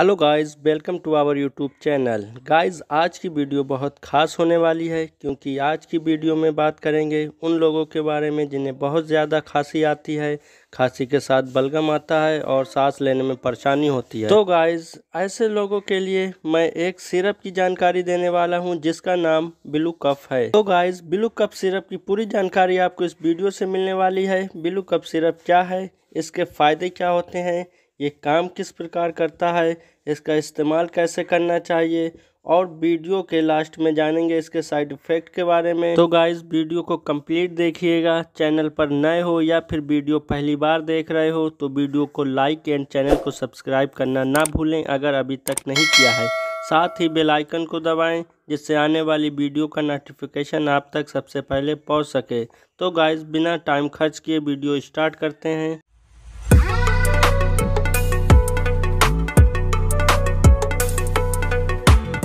hello guys welcome to our YouTube channel guys आज की video बहुत खास होने वाली है क्योंकि आज की वीडियो में बात करेंगे उन लोगों के बारे में जिन्हें बहुत ज़्यादा खांसी आती है खांसी के साथ बलगम आता है और सांस लेने में परेशानी होती है तो गाइस ऐसे लोगों के लिए मैं एक सिरप की जानकारी देने वाला हूँ जिसका नाम ब्लू कप है तो गाइज ब्लू कप सिरप की पूरी जानकारी आपको इस वीडियो से मिलने वाली है ब्लू कप सिरप क्या है इसके फ़ायदे क्या होते हैं ये काम किस प्रकार करता है इसका इस्तेमाल कैसे करना चाहिए और वीडियो के लास्ट में जानेंगे इसके साइड इफ़ेक्ट के बारे में तो गाइस वीडियो को कंप्लीट देखिएगा चैनल पर नए हो या फिर वीडियो पहली बार देख रहे हो तो वीडियो को लाइक एंड चैनल को सब्सक्राइब करना ना भूलें अगर अभी तक नहीं किया है साथ ही बेल आइकन को दबाएं जिससे आने वाली वीडियो का नोटिफिकेशन आप तक सबसे पहले पहुँच सके तो गाइज़ बिना टाइम खर्च किए वीडियो स्टार्ट करते हैं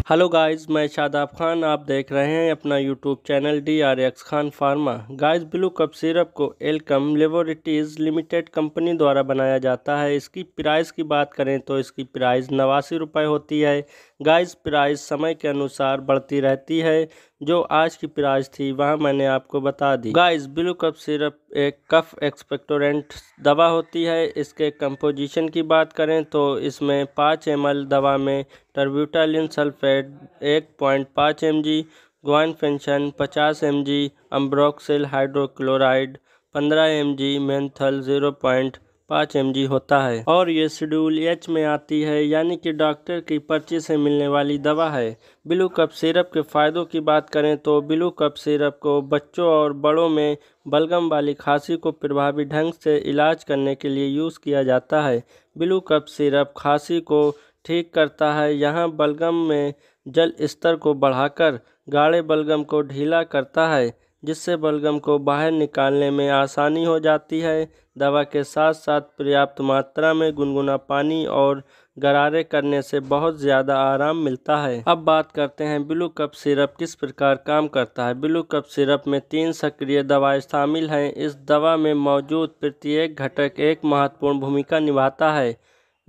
हेलो गाइस मैं शादाब खान आप देख रहे हैं अपना YouTube channel D R X Khan pharma guys blue cup syrup को एलकम लेबोरेटरीज लिमिटेड कंपनी द्वारा बनाया जाता है इसकी प्राइस की बात करें तो इसकी प्राइस नवासी रुपये होती है गाइस प्राइस समय के अनुसार बढ़ती रहती है जो आज की प्राइस थी वह मैंने आपको बता दी गाइस ब्लू कप सिरप एक कफ एक्सपेक्टोरेंट दवा होती है इसके कंपोजिशन की बात करें तो इसमें पाँच एम दवा में टर्ब्यूटालिन सल्फेट एक पॉइंट पाँच एम जी ग्वानफेंशन पचास एम जी अम्ब्रोक्सिल हाइड्रोक्लोराइड पंद्रह M G menthol zero point पाँच एम जी होता है और ये शेड्यूल एच में आती है यानी कि डॉक्टर की पर्ची से मिलने वाली दवा है ब्लू कप सिरप के फ़ायदों की बात करें तो ब्लू कप सिरप को बच्चों और बड़ों में बलगम वाली खांसी को प्रभावी ढंग से इलाज करने के लिए यूज़ किया जाता है ब्लू कप सिरप खांसी को ठीक करता है यहाँ बलगम में जल स्तर को बढ़ाकर गाढ़े बलगम को ढीला करता है जिससे बलगम को बाहर निकालने में आसानी हो जाती है दवा के साथ साथ पर्याप्त मात्रा में गुनगुना पानी और गरारे करने से बहुत ज़्यादा आराम मिलता है अब बात करते हैं ब्लू कप सिरप किस प्रकार काम करता है ब्लू कप सिरप में तीन सक्रिय दवाएं शामिल हैं इस दवा में मौजूद प्रत्येक घटक एक महत्वपूर्ण भूमिका निभाता है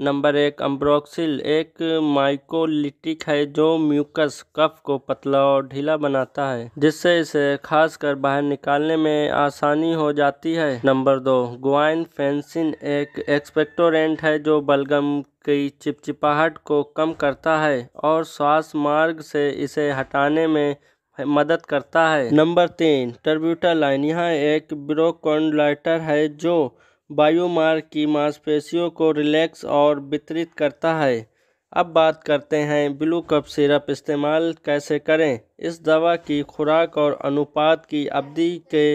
नंबर एक अम्ब्रोक्सिल एक माइकोलिटिक है जो म्यूकस कफ को पतला और ढीला बनाता है जिससे इसे खासकर बाहर निकालने में आसानी हो जाती है नंबर दो ग्वाइन फेंसिन एक एक्सपेक्टोरेंट है जो बलगम की चिपचिपाहट को कम करता है और श्वास मार्ग से इसे हटाने में मदद करता है नंबर तीन टर्ब्यूटा लाइन यहाँ एक ब्रोकोनलाइटर है जो बायोमार की मांसपेशियों को रिलैक्स और वितरित करता है अब बात करते हैं ब्लू कप सिरप इस्तेमाल कैसे करें इस दवा की खुराक और अनुपात की अवधि के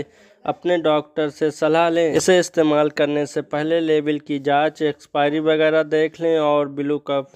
अपने डॉक्टर से सलाह लें इसे इस्तेमाल करने से पहले लेबल की जांच एक्सपायरी वगैरह देख लें और ब्लू कप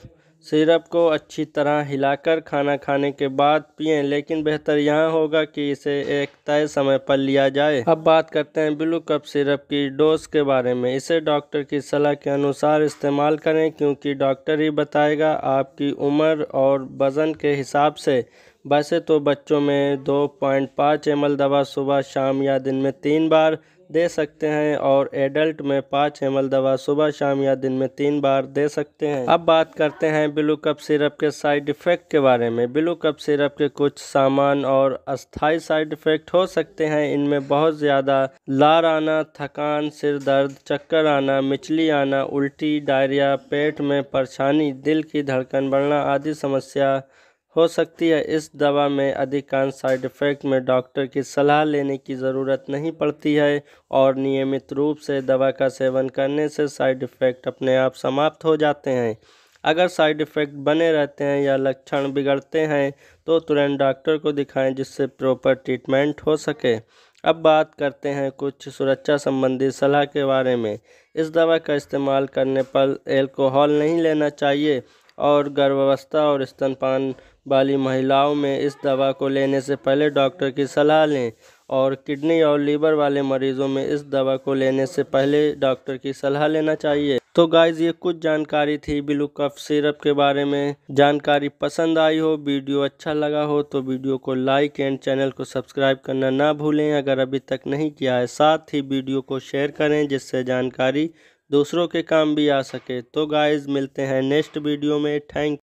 सिरप को अच्छी तरह हिलाकर खाना खाने के बाद पिए लेकिन बेहतर यह होगा कि इसे एक तय समय पर लिया जाए अब बात करते हैं ब्लू कप सिरप की डोज के बारे में इसे डॉक्टर की सलाह के अनुसार इस्तेमाल करें क्योंकि डॉक्टर ही बताएगा आपकी उम्र और वज़न के हिसाब से वैसे तो बच्चों में 2.5 पॉइंट एम दवा सुबह शाम या दिन में तीन बार दे सकते हैं और एडल्ट में पाँच एम दवा सुबह शाम या दिन में तीन बार दे सकते हैं अब बात करते हैं ब्लू कप सिरप के साइड इफ़ेक्ट के बारे में ब्लू कप सिरप के कुछ सामान और अस्थाई साइड इफ़ेक्ट हो सकते हैं इनमें बहुत ज़्यादा लार आना थकान सिर दर्द चक्कर आना मिचली आना उल्टी डायरिया पेट में परेशानी दिल की धड़कन बढ़ना आदि समस्या हो सकती है इस दवा में अधिकांश साइड इफ़ेक्ट में डॉक्टर की सलाह लेने की ज़रूरत नहीं पड़ती है और नियमित रूप से दवा का सेवन करने से साइड इफ़ेक्ट अपने आप समाप्त हो जाते हैं अगर साइड इफ़ेक्ट बने रहते हैं या लक्षण बिगड़ते हैं तो तुरंत डॉक्टर को दिखाएं जिससे प्रॉपर ट्रीटमेंट हो सके अब बात करते हैं कुछ सुरक्षा संबंधी सलाह के बारे में इस दवा का इस्तेमाल करने पर एल्कोहल नहीं लेना चाहिए और गर्भावस्था और स्तनपान वाली महिलाओं में इस दवा को लेने से पहले डॉक्टर की सलाह लें और किडनी और लीवर वाले मरीज़ों में इस दवा को लेने से पहले डॉक्टर की सलाह लेना चाहिए तो गाइज ये कुछ जानकारी थी ब्लू कफ सिरप के बारे में जानकारी पसंद आई हो वीडियो अच्छा लगा हो तो वीडियो को लाइक एंड चैनल को सब्सक्राइब करना ना भूलें अगर अभी तक नहीं किया है साथ ही वीडियो को शेयर करें जिससे जानकारी दूसरों के काम भी आ सके तो गाइज मिलते हैं नेक्स्ट वीडियो में थैंक